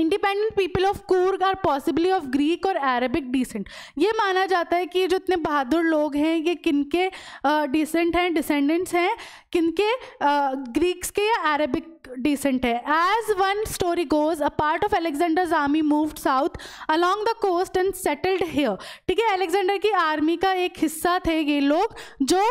independent people of Coorg are possibly of Greek or Arabic descent ये माना जाता है कि जो इतने बहादुर लोग हैं ये किनके डिसेंट हैं डिसेंडेंट्स हैं किनके ग्रीक्स के या अरेबिक डिसेंट है as one story goes a part of Alexander army move south along the coast and settled here ठीक है अलेक्जेंडर की आर्मी का एक हिस्सा थे ये लोग जो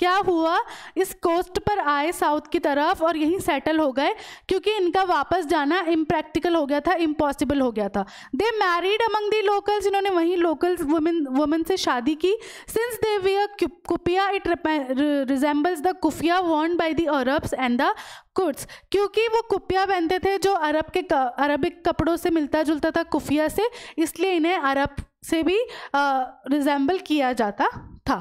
क्या हुआ इस कोस्ट पर आए साउथ की तरफ और यहीं सेटल हो गए क्योंकि इनका वापस जाना इम्प्रैक्टिकल हो गया था इम्पॉसिबल हो गया था they married among the locals इन्होंने वहीं लोकल्स वुमेन वुमेन से शादी की since they wear a kupia it resembles the kufia worn by the Arabs and the Kurds क्योंकि वो कुपिया पहनते थे जो अरब के अरबिक कपड़ों से मिलता जुलता था कुफिया से इसलिए इन्हें अरब से भी रिजेंबल किया जाता था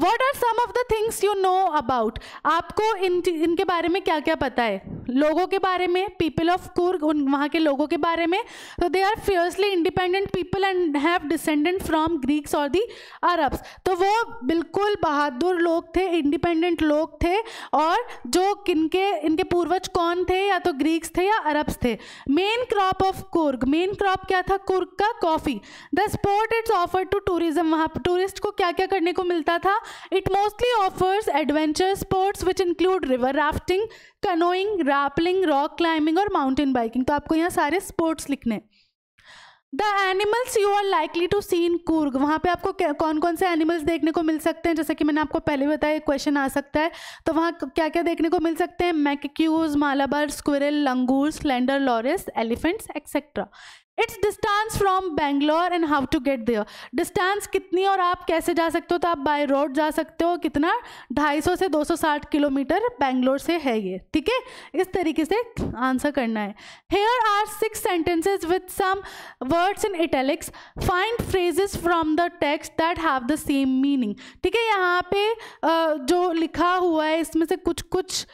what are some of the things you know about आपको इन इनके बारे में क्या क्या पता है लोगों के बारे में पीपल ऑफ कुर्ग उन वहाँ के लोगों के बारे में तो they are fiercely independent people and have descendant from Greeks or the Arabs तो वो बिल्कुल बहादुर लोग थे इंडिपेंडेंट लोग थे और जो किनके इनके पूर्वज कौन थे या तो ग्रीक्स थे या अरब्स थे main crop of Coorg main crop क्या था कुर्ग का coffee the sport it's offer to tourism वहाँ टूरिस्ट को क्या क्या करने को मिलता था it mostly offers adventure sports which include river rafting canoeing rappelling rock climbing और माउंटेन बाइकिंग तो आपको यहाँ सारे स्पोर्ट्स लिखने the animals you are likely to see in Coorg वहाँ पे आपको कौन कौन से एनिमल्स देखने को मिल सकते हैं जैसे कि मैंने आपको पहले बताया क्वेश्चन आ सकता है तो वहाँ क्या क्या देखने को मिल सकते हैं macaques Malabar squirrel langur slender lorises elephants etcetera its distance from Bangalore and how to get there distance कितनी और आप कैसे जा सकते हो तो आप बाय रोड जा सकते हो कितना 250 से 260 किलोमीटर बैंगलोर से है ये ठीक है इस तरीके से आंसर करना है here are six sentences with some words in italics find phrases from the text that have the same meaning ठीक है यहाँ पे जो लिखा हुआ है इसमें से कुछ कुछ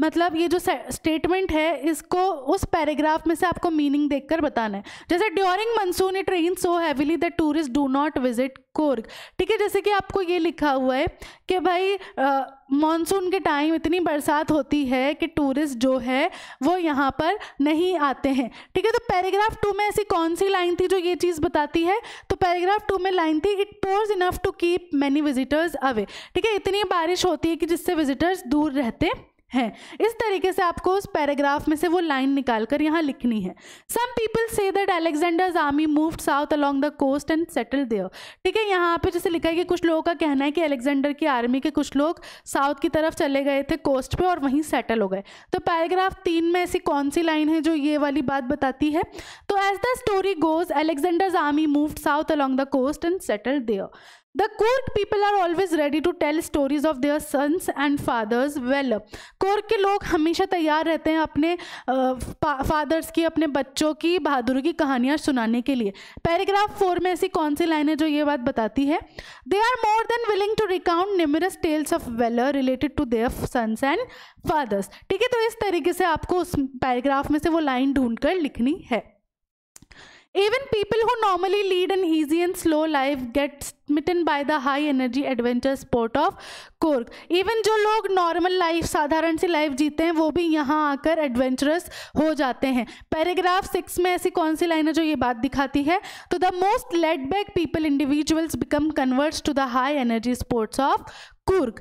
मतलब ये जो स्टेटमेंट है इसको उस पैराग्राफ में से आपको मीनिंग देखकर बताना है जैसे during monsoon it rain so heavily the tourist do not visit Coorg ठीक है जैसे कि आपको ये लिखा हुआ है कि भाई मानसून के टाइम इतनी बरसात होती है कि टूरिस्ट जो है वो यहाँ पर नहीं आते हैं ठीक है तो पैराग्राफ टू में ऐसी कौन सी लाइन थी जो ये चीज़ बताती है तो पैराग्राफ टू में लाइन थी it pours enough to keep many visitors away ठीक है इतनी बारिश होती है कि जिससे विजिटर्स दूर रहते हैं हैं इस तरीके से आपको उस पैराग्राफ में से वो लाइन निकाल कर यहाँ लिखनी है some people say that Alexander's army move south along the coast and settle there ठीक है यहाँ पे जैसे लिखा है कि कुछ लोगों का कहना है कि अलेक्जेंडर की आर्मी के कुछ लोग साउथ की तरफ चले गए थे कोस्ट पे और वहीं सेटल हो गए तो पैराग्राफ तीन में ऐसी कौन सी लाइन है जो ये वाली बात बताती है तो as the story goes Alexander's army move south along the coast and settle there The court people are always ready to tell stories of their sons and fathers well. Coorg के लोग हमेशा तैयार रहते हैं अपने फादर्स की अपने बच्चों की बहादुर की कहानियाँ सुनाने के लिए पैराग्राफ फोर में ऐसी कौन सी लाइन है जो ये बात बताती है they are more than willing to recount numerous tales of valour related to their sons and fathers ठीक है तो इस तरीके से आपको उस पैराग्राफ में से वो लाइन ढूंढ कर लिखनी है Even people who normally lead an easy and slow life get smitten by the high energy adventure sport of Korg. Even जो लोग normal life साधारण सी life जीते हैं वो भी यहाँ आकर adventurous हो जाते हैं Paragraph सिक्स में ऐसी कौन सी लाइन है जो ये बात दिखाती है तो the most लेट back people individuals become converts to the high energy sports of Korg.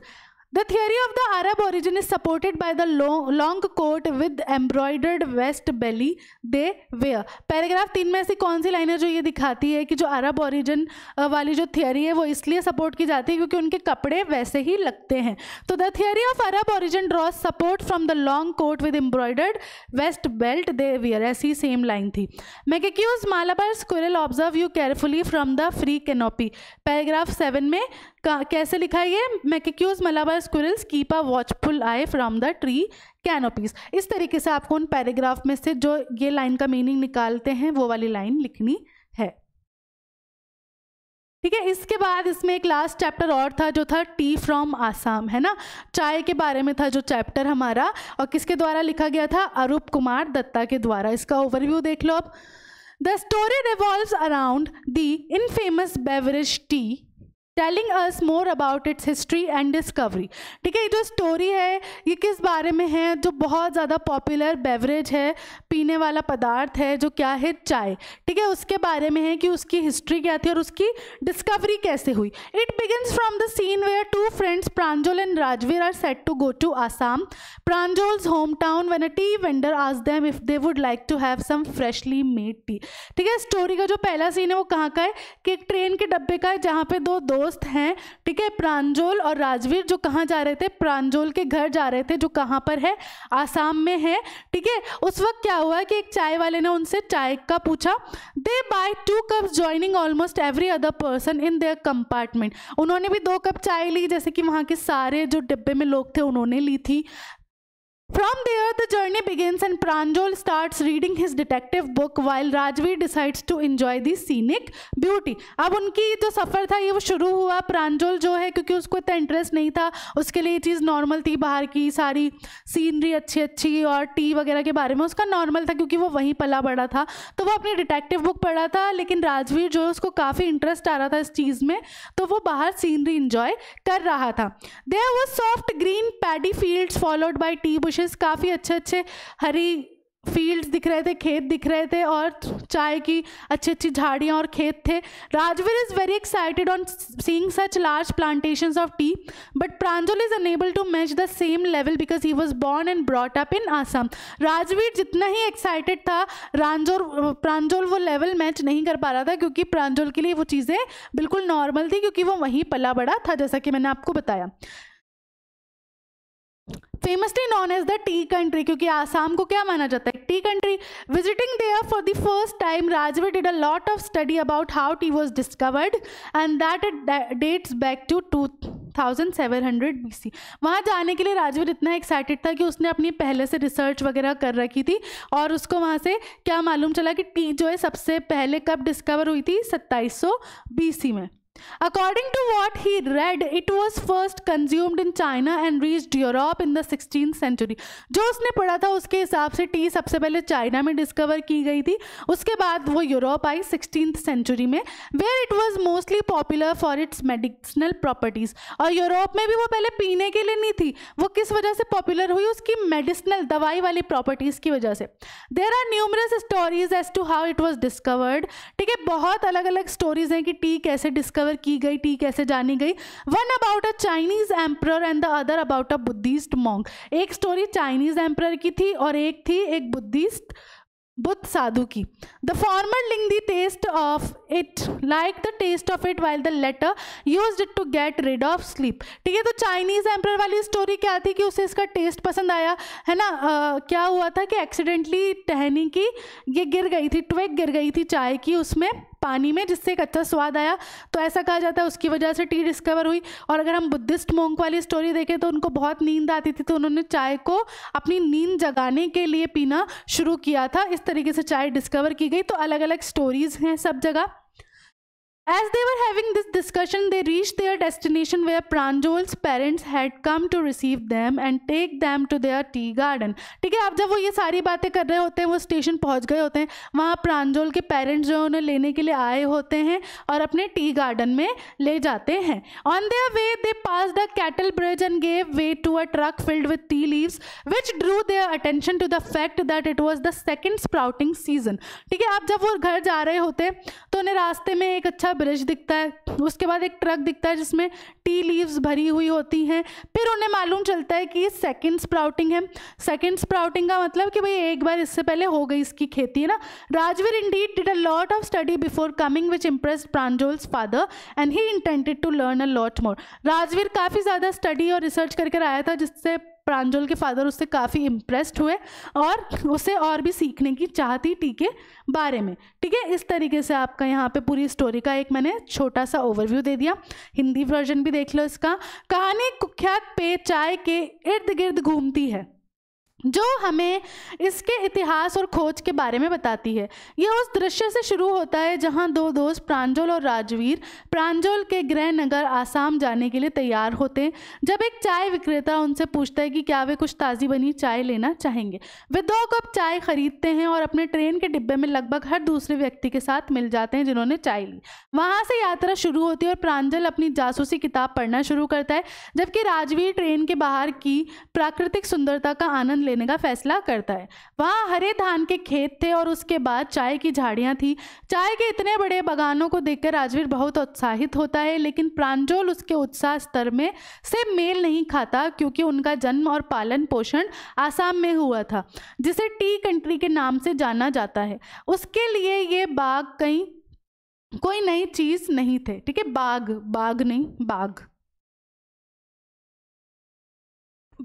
The theory of the Arab origin is supported by the long, long coat with embroidered vest belly they wear. Paragraph तीन में ऐसी कौन सी line है जो ये दिखाती है कि जो अरब ओरिजिन वाली जो थियरी है वो इसलिए सपोर्ट की जाती है क्योंकि उनके कपड़े वैसे ही लगते हैं तो the theory of Arab origin draws support from the long coat with embroidered waist belt they wear ऐसी सेम लाइन थी macaques Malabar squirrel observe you carefully from the tree canopy paragraph seven में कैसे लिखा है ये macaques Malabar squirrels keep a watchful eye from the tree canopies इस तरीके से आपको उन पैराग्राफ में से जो ये लाइन का मीनिंग निकालते हैं वो वाली लाइन लिखनी है ठीक है इसके बाद इसमें एक लास्ट चैप्टर और था जो था टी फ्रॉम आसाम है ना चाय के बारे में था जो चैप्टर हमारा और किसके द्वारा लिखा गया था अरूप कुमार दत्ता के द्वारा इसका ओवरव्यू देख लो आप the story revolve around the infamous beverage tea telling us more about its history and discovery ठीक है ये जो स्टोरी है ये किस बारे में है जो बहुत ज़्यादा पॉपुलर बेवरेज है पीने वाला पदार्थ है जो क्या है चाय ठीक है उसके बारे में है कि उसकी हिस्ट्री क्या थी और उसकी डिस्कवरी कैसे हुई it begins from the scene where two friends Pranjol and Rajvir are set to go to Assam Pranjol's home town when a tea vendor आज them if they would like to have some freshly made tea ठीक है story का जो पहला scene है वो कहाँ का है कि एक ट्रेन के डब्बे का है जहाँ पे दो दो दोस्त हैं ठीक है प्रांजोल और राजवीर जो कहाँ जा रहे थे प्रांजोल के घर जा रहे थे जो कहाँ पर है आसाम में है ठीक है उस वक्त क्या हुआ कि एक चाय वाले ने उनसे चाय का पूछा they buy two cups joining almost every other person in their compartment उन्होंने भी दो कप चाय ली जैसे कि वहाँ के सारे जो डिब्बे में लोग थे उन्होंने ली थी From there, the journey begins and Pranjol starts reading his detective book while Rajvi decides to enjoy the scenic beauty. अब उनकी जो सफ़र था ये वो शुरू हुआ प्रांजोल जो है क्योंकि उसको इतना इंटरेस्ट नहीं था उसके लिए ये चीज़ नॉर्मल थी बाहर की सारी सीनरी अच्छी अच्छी और टी वगैरह के बारे में उसका नॉर्मल था क्योंकि वो वहीं पला बड़ा था तो वो अपनी डिटेक्टिव बुक पढ़ा था लेकिन राजवीर जो है उसको काफ़ी इंटरेस्ट आ रहा था इस चीज़ में तो वो बाहर सीनरी इंजॉय कर रहा था there were soft green paddy fields followed by tea bushes काफ़ी अच्छे अच्छे हरी फील्ड्स दिख रहे थे खेत दिख रहे थे और चाय की अच्छी अच्छी झाड़ियाँ और खेत थे Rajvir is very excited on seeing such large plantation of tea but Pranjal is unable to match the same level because he was born and brought up in Assam Rajvir जितना ही एक्साइटेड था रांजोल प्रांजोल वो लेवल मैच नहीं कर पा रहा था क्योंकि प्रांजोल के लिए वो चीज़ें बिल्कुल नॉर्मल थी क्योंकि वो वहीं पला बड़ा था जैसा कि मैंने आपको बताया famously known as the tea country क्योंकि आसाम को क्या माना जाता है tea country visiting there for the first time Rajvir did a lot of study about how tea was discovered and that it dates back to two thousand seven hundred B C वहाँ जाने के लिए राजवीर इतना एक्साइटेड था कि उसने अपनी पहले से रिसर्च वगैरह कर रखी थी और उसको वहाँ से क्या मालूम चला कि टी जो है सबसे पहले कब डिस्कवर हुई थी सत्ताईस सौ बी सी में According to what he read, it was first consumed in China and reached Europe in the 16th century. जो उसने पढ़ा था उसके हिसाब से टी सबसे पहले चाइना में डिस्कवर की गई थी उसके बाद वो यूरोप आई सिक्सटीन सेंचुरी में where it was mostly popular for its medicinal properties और यूरोप में भी वो पहले पीने के लिए नहीं थी वो किस वजह से पॉपुलर हुई उसकी मेडिसिनल दवाई वाली प्रॉपर्टीज़ की वजह से there are numerous stories as to how it was discovered ठीक है बहुत अलग अलग स्टोरीज हैं कि टी कैसे डिस्कवर डिस्कवर की गई टी कैसे जानी गई one about a Chinese emperor and the other about a Buddhist monk एक स्टोरी चाइनीज एम्प्रर की थी और एक थी एक बुद्धिस्ट बुद्ध साधु की द फॉर्मर लिंग the taste of it like the taste of it while the latter use it to get rid of sleep ठीक है तो चाइनीज एम्प्रर वाली स्टोरी क्या थी कि उसे इसका टेस्ट पसंद आया है ना आ, क्या हुआ था कि एक्सीडेंटली टहनी की ये गिर गई थी ट्वेक गिर गई थी चाय की उसमें पानी में जिससे एक अच्छा स्वाद आया तो ऐसा कहा जाता है उसकी वजह से टी डिस्कवर हुई और अगर हम बुद्धिस्ट मोंक वाली स्टोरी देखें तो उनको बहुत नींद आती थी तो उन्होंने चाय को अपनी नींद जगाने के लिए पीना शुरू किया था इस तरीके से चाय डिस्कवर की गई तो अलग अलग स्टोरीज़ हैं सब जगह As they were having this discussion, they reached their destination where Pranjol's parents had come to receive them and take them to their tea garden. ठीक है आप जब वो ये सारी बातें कर रहे होते हैं वो स्टेशन पहुंच गए होते हैं वहाँ प्रांजोल के पेरेंट्स जो है उन्हें लेने के लिए आए होते हैं और अपने टी गार्डन में ले जाते हैं on their way they pass the cattle bridge and gave way to a truck filled with tea leaves which drew their attention to the fact that it was the second sprouting season ठीक है आप जब वो घर जा रहे होते तो उन्हें रास्ते में एक अच्छा का ब्रिज दिखता है उसके बाद एक ट्रक दिखता है जिसमें टी लीव्स भरी हुई होती हैं फिर उन्हें मालूम चलता है कि ये सेकेंड स्प्राउटिंग है सेकेंड स्प्राउटिंग का मतलब कि भाई एक बार इससे पहले हो गई इसकी खेती है ना Rajvir indeed did a lot of study before coming which impress Pranjol's father and he intended to learn a lot more Rajvir काफ़ी ज़्यादा स्टडी और रिसर्च करके आया था जिससे प्रांजल के फादर उससे काफ़ी इम्प्रेस्ड हुए और उसे और भी सीखने की चाहती टी के बारे में ठीक है इस तरीके से आपका यहाँ पे पूरी स्टोरी का एक मैंने छोटा सा ओवरव्यू दे दिया हिंदी वर्जन भी देख लो इसका कहानी कुख्यात पे चाय के इर्द गिर्द घूमती है जो हमें इसके इतिहास और खोज के बारे में बताती है यह उस दृश्य से शुरू होता है जहां दो दोस्त प्रांजोल और राजवीर प्रांजोल के गृह नगर आसाम जाने के लिए तैयार होते हैं जब एक चाय विक्रेता उनसे पूछता है कि क्या वे कुछ ताज़ी बनी चाय लेना चाहेंगे वे दो कप चाय खरीदते हैं और अपने ट्रेन के डिब्बे में लगभग हर दूसरे व्यक्ति के साथ मिल जाते हैं जिन्होंने चाय ली वहाँ से यात्रा शुरू होती है और प्रांजल अपनी जासूसी किताब पढ़ना शुरू करता है जबकि राजवीर ट्रेन के बाहर की प्राकृतिक सुंदरता का आनंद ले लेने का फैसला करता है वहाँ हरे धान के खेत थे और उसके बाद चाय की झाड़ियाँ थी चाय के इतने बड़े बगानों को देखकर राजवीर बहुत उत्साहित होता है लेकिन प्रांजोल उसके उत्साह स्तर में से मेल नहीं खाता क्योंकि उनका जन्म और पालन पोषण आसाम में हुआ था जिसे टी कंट्री के नाम से जाना जाता है उसके लिए ये बाघ कहीं कोई नई चीज़ नहीं थे ठीक है बाघ बाघ नहीं बाघ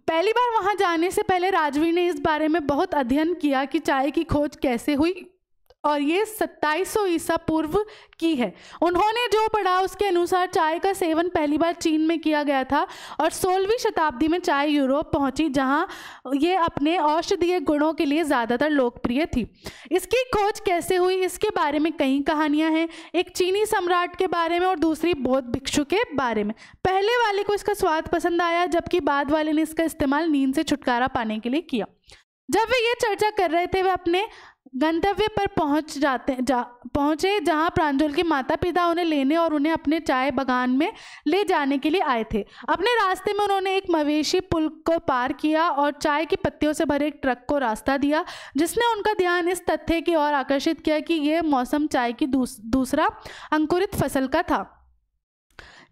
पहली बार वहाँ जाने से पहले राजवी ने इस बारे में बहुत अध्ययन किया कि चाय की खोज कैसे हुई और ये 2700 ईसा पूर्व की है उन्होंने जो पढ़ा उसके अनुसार चाय का सेवन पहली बार चीन में किया गया था और सोलहवीं शताब्दी में चाय यूरोप पहुंची जहां ये अपने औषधीय गुणों के लिए ज़्यादातर लोकप्रिय थी इसकी खोज कैसे हुई इसके बारे में कई कहानियां हैं एक चीनी सम्राट के बारे में और दूसरी बौद्ध भिक्षु के बारे में पहले वाले को इसका स्वाद पसंद आया जबकि बाद वाले ने इसका इस्तेमाल नींद से छुटकारा पाने के लिए किया जब वे ये चर्चा कर रहे थे वे अपने गंतव्य पर पहुंच जाते जा पहुंचे जहां प्रांजल के माता पिता उन्हें लेने और उन्हें अपने चाय बगान में ले जाने के लिए आए थे अपने रास्ते में उन्होंने एक मवेशी पुल को पार किया और चाय की पत्तियों से भरे एक ट्रक को रास्ता दिया जिसने उनका ध्यान इस तथ्य की ओर आकर्षित किया कि यह मौसम चाय की दूस, दूसरा अंकुरित फसल का था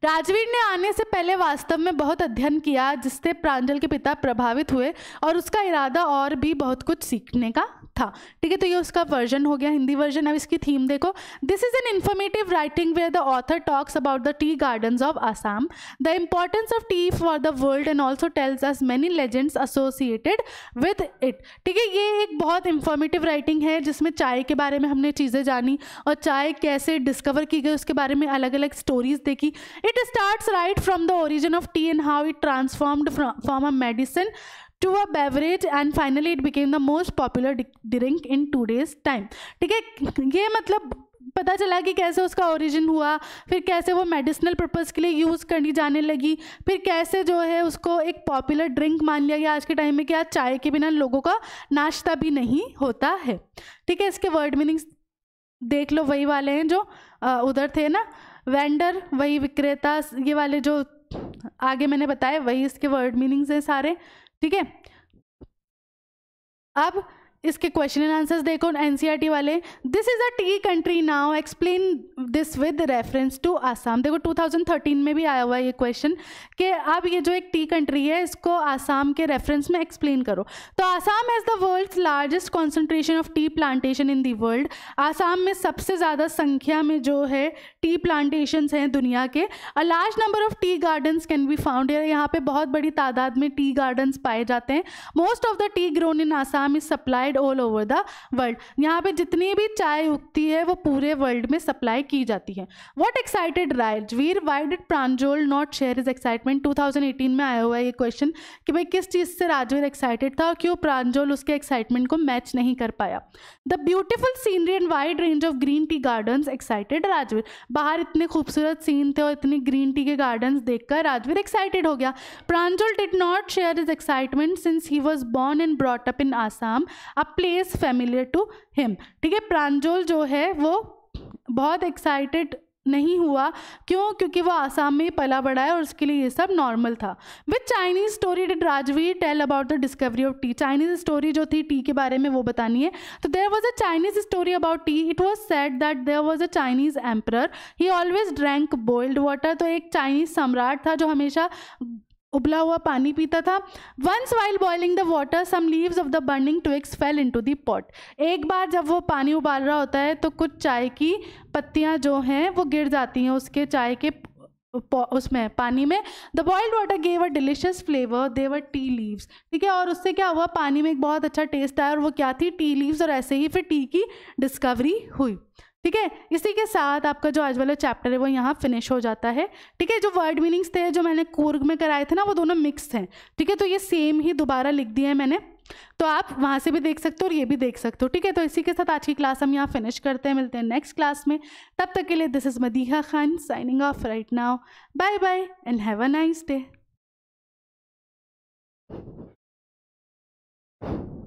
राजवीर ने आने से पहले वास्तव में बहुत अध्ययन किया जिससे प्रांजल के पिता प्रभावित हुए और उसका इरादा और भी बहुत कुछ सीखने का था ठीक है तो ये उसका वर्जन हो गया हिंदी वर्जन अब इसकी थीम देखो this is an informative writing where the author talks about the tea gardens of Assam the importance of tea for the world and also tells us many legends associated with it ठीक है ये एक बहुत informative writing है जिसमें चाय के बारे में हमने चीज़ें जानी और चाय कैसे डिस्कवर की गई उसके बारे में अलग अलग स्टोरीज देखी it start right from the origin of tea and how it transformed from a medicine to a beverage and finally it became the most popular drink in today's time ठीक है ये मतलब पता चला कि कैसे उसका ओरिजिन हुआ फिर कैसे वो मेडिसिनल पर्पज़ के लिए यूज़ करनी जाने लगी फिर कैसे जो है उसको एक पॉपुलर ड्रिंक मान लिया गया आज के टाइम में कि आज चाय के बिना लोगों का नाश्ता भी नहीं होता है ठीक है इसके वर्ड मीनिंग्स देख लो वही वाले हैं जो उधर थे ना वेंडर वही विक्रेता ये वाले जो आगे मैंने बताया वही इसके वर्ड मीनिंग्स हैं सारे ठीक है अब इसके क्वेश्चन एंड आंसर्स देखो एन e वाले this is a tea country now explain this with reference to Assam देखो 2013 में भी आया हुआ है ये क्वेश्चन कि आप ये जो एक टी कंट्री है इसको आसाम के रेफरेंस में एक्सप्लेन करो तो Assam has the world's largest concentration of tea plantation in the world Assam में सबसे ज़्यादा संख्या में जो है टी प्लांटेशन हैं दुनिया के a large number of tea gardens can be found यहाँ पे बहुत बड़ी तादाद में टी गार्डन्स पाए जाते हैं most of the tea grown in Assam is supply supplied all over the world यहाँ पे जितनी भी चाय उगती है वो पूरे वर्ल्ड में सप्लाई की जाती है what excited Rajveer why did Pranjol not share his excitement 2018 में आया हुआ है ये क्वेश्चन कि भाई किस चीज़ से राजवीर एक्साइटेड था और क्यों प्रांजोल उसके एक्साइटमेंट को मैच नहीं कर पाया the beautiful scenery and wide range of green tea garden excited Rajveer बाहर इतने खूबसूरत सीन थे और इतनी ग्रीन टी के गार्डन देखकर राजवीर एक्साइटेड हो गया Pranjol did not share his excitement since he was born and brought up in Assam a place familiar to him ठीक है प्रांजोल जो है वो बहुत एक्साइटेड नहीं हुआ क्यों क्योंकि वो आसाम में ही पला बड़ा है और उसके लिए ये सब नॉर्मल था with Chinese story did Rajveer tell about the discovery of tea Chinese story जो थी टी के बारे में वो बतानी है तो there was a Chinese story about tea it was set that there was a Chinese emperor he always drank boiled water तो एक चाइनीज सम्राट था जो हमेशा उबला हुआ पानी पीता था once while boiling the water some leaves of the burning twigs fell into the pot एक बार जब वो पानी उबाल रहा होता है तो कुछ चाय की पत्तियाँ जो हैं वो गिर जाती हैं उसके चाय के उसमें पानी में the boiled water gave a delicious flavour they were tea leaves ठीक है और उससे क्या हुआ पानी में एक बहुत अच्छा टेस्ट आया और वो क्या थी टी लीव्स और ऐसे ही फिर टी की डिस्कवरी हुई ठीक है इसी के साथ आपका जो आज वाला चैप्टर है वो यहाँ फिनिश हो जाता है ठीक है जो वर्ड मीनिंग्स थे जो मैंने कोर्ग में कराए थे ना वो दोनों मिक्स हैं ठीक है तो ये सेम ही दोबारा लिख दिया है मैंने तो आप वहाँ से भी देख सकते हो और ये भी देख सकते हो ठीक है तो इसी के साथ आज की क्लास हम यहाँ फिनिश करते हैं मिलते हैं नेक्स्ट क्लास में तब तक के लिए this is Madiha Khan signing off right now bye bye and have a nice day